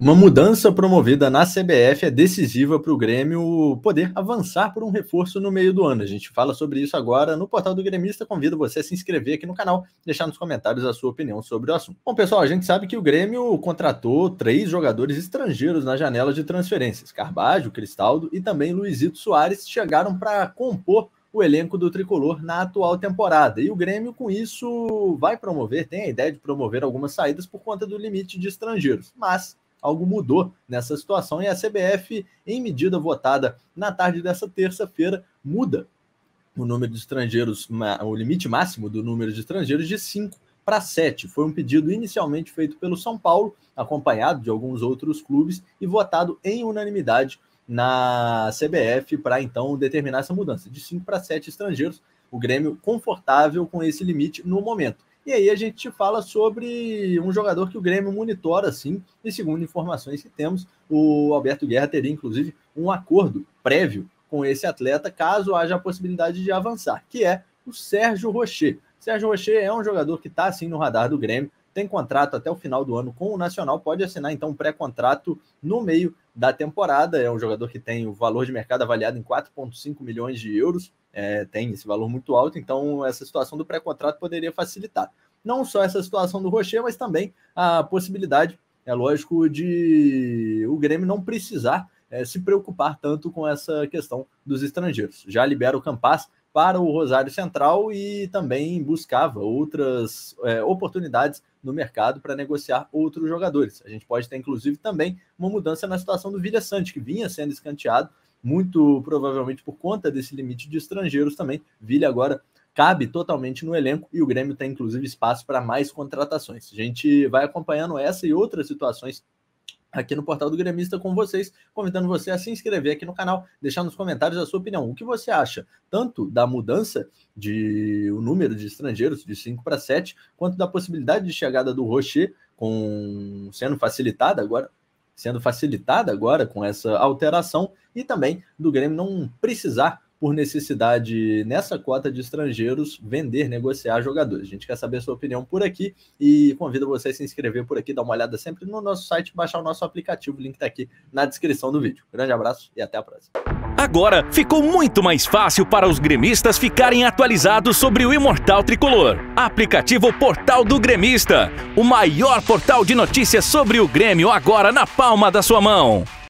Uma mudança promovida na CBF é decisiva para o Grêmio poder avançar por um reforço no meio do ano. A gente fala sobre isso agora no portal do Gremista. Convido você a se inscrever aqui no canal, deixar nos comentários a sua opinião sobre o assunto. Bom, pessoal, a gente sabe que o Grêmio contratou três jogadores estrangeiros na janela de transferências: Carbajo, Cristaldo e também Luizito Soares chegaram para compor o elenco do tricolor na atual temporada. E o Grêmio, com isso, vai promover, tem a ideia de promover algumas saídas por conta do limite de estrangeiros. Mas algo mudou nessa situação e a CBF, em medida votada na tarde dessa terça-feira, muda o número de estrangeiros, o limite máximo do número de estrangeiros de 5 para 7. Foi um pedido inicialmente feito pelo São Paulo, acompanhado de alguns outros clubes e votado em unanimidade na CBF para então determinar essa mudança de 5 para 7 estrangeiros. O Grêmio confortável com esse limite no momento. E aí a gente fala sobre um jogador que o Grêmio monitora, sim, e segundo informações que temos, o Alberto Guerra teria, inclusive, um acordo prévio com esse atleta, caso haja a possibilidade de avançar, que é o Sérgio Rocher. Sérgio Rocher é um jogador que está, assim, no radar do Grêmio, tem contrato até o final do ano com o Nacional, pode assinar, então, um pré-contrato no meio da temporada, é um jogador que tem o valor de mercado avaliado em 4,5 milhões de euros, é, tem esse valor muito alto, então essa situação do pré-contrato poderia facilitar. Não só essa situação do Rocher, mas também a possibilidade, é lógico, de o Grêmio não precisar é, se preocupar tanto com essa questão dos estrangeiros. Já libera o Campas para o Rosário Central e também buscava outras é, oportunidades no mercado para negociar outros jogadores. A gente pode ter, inclusive, também uma mudança na situação do Vilha Sante, que vinha sendo escanteado muito provavelmente por conta desse limite de estrangeiros também. Vila agora cabe totalmente no elenco e o Grêmio tem inclusive espaço para mais contratações. A gente vai acompanhando essa e outras situações aqui no portal do Gremista com vocês, convidando você a se inscrever aqui no canal, deixar nos comentários a sua opinião. O que você acha tanto da mudança de o número de estrangeiros de 5 para 7, quanto da possibilidade de chegada do Rocher com sendo facilitada agora sendo facilitada agora com essa alteração e também do Grêmio não precisar por necessidade nessa cota de estrangeiros vender, negociar jogadores. A gente quer saber a sua opinião por aqui e convido você a se inscrever por aqui, dar uma olhada sempre no nosso site, baixar o nosso aplicativo, o link está aqui na descrição do vídeo. Grande abraço e até a próxima. Agora ficou muito mais fácil para os gremistas ficarem atualizados sobre o Imortal Tricolor. Aplicativo Portal do Gremista, o maior portal de notícias sobre o Grêmio agora na palma da sua mão.